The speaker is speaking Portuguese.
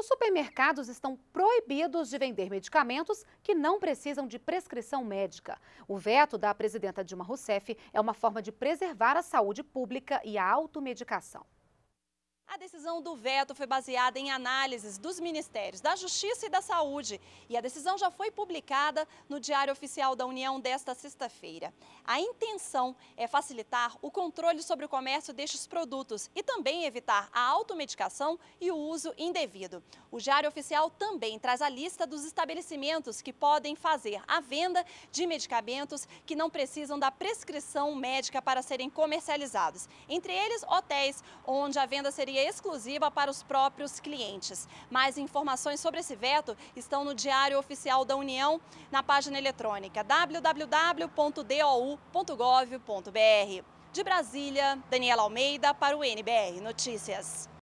Os supermercados estão proibidos de vender medicamentos que não precisam de prescrição médica. O veto da presidenta Dilma Rousseff é uma forma de preservar a saúde pública e a automedicação decisão do veto foi baseada em análises dos ministérios da Justiça e da Saúde e a decisão já foi publicada no Diário Oficial da União desta sexta-feira. A intenção é facilitar o controle sobre o comércio destes produtos e também evitar a automedicação e o uso indevido. O Diário Oficial também traz a lista dos estabelecimentos que podem fazer a venda de medicamentos que não precisam da prescrição médica para serem comercializados, entre eles hotéis onde a venda seria exclusiva para os próprios clientes. Mais informações sobre esse veto estão no Diário Oficial da União, na página eletrônica www.dou.gov.br. De Brasília, Daniela Almeida para o NBR Notícias.